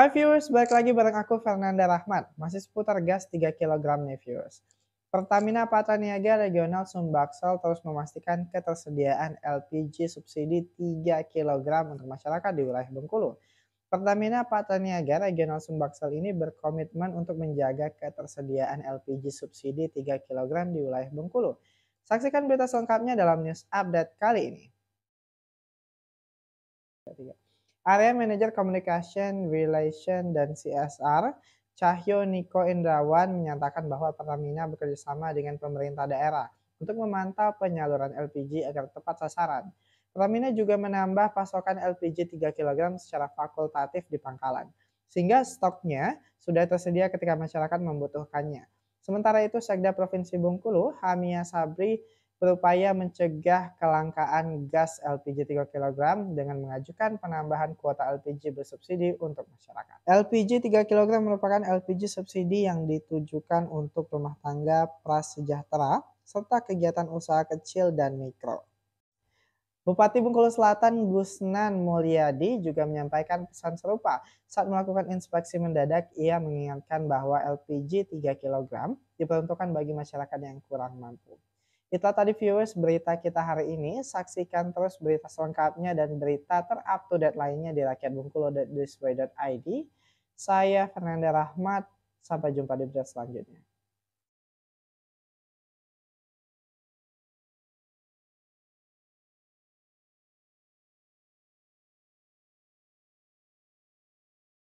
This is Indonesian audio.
Hai viewers, balik lagi bareng aku Fernanda Rahmat, masih seputar gas 3 kg nih viewers. Pertamina Patraniaga Regional Sumbaksel terus memastikan ketersediaan LPG subsidi 3 kg untuk masyarakat di wilayah Bengkulu. Pertamina Patraniaga Regional Sumbaksel ini berkomitmen untuk menjaga ketersediaan LPG subsidi 3 kg di wilayah Bengkulu. Saksikan berita selengkapnya dalam news update kali ini. 3. Area Manager Communication, Relation, dan CSR, Cahyo Niko Indrawan menyatakan bahwa Pertamina bekerjasama dengan pemerintah daerah untuk memantau penyaluran LPG agar tepat sasaran. Pertamina juga menambah pasokan LPG 3 kg secara fakultatif di pangkalan, sehingga stoknya sudah tersedia ketika masyarakat membutuhkannya. Sementara itu, Sekda Provinsi Bungkulu Hamia Sabri berupaya mencegah kelangkaan gas LPG 3 kg dengan mengajukan penambahan kuota LPG bersubsidi untuk masyarakat. LPG 3 kg merupakan LPG subsidi yang ditujukan untuk rumah tangga prasejahtera serta kegiatan usaha kecil dan mikro. Bupati Bengkulu Selatan Gusnan Mulyadi juga menyampaikan pesan serupa. Saat melakukan inspeksi mendadak, ia mengingatkan bahwa LPG 3 kg diperuntukkan bagi masyarakat yang kurang mampu. Itulah tadi viewers berita kita hari ini. Saksikan terus berita selengkapnya dan berita terupdate date lainnya di rakyatbungkulo.display.id. Saya Fernanda Rahmat, sampai jumpa di berita selanjutnya.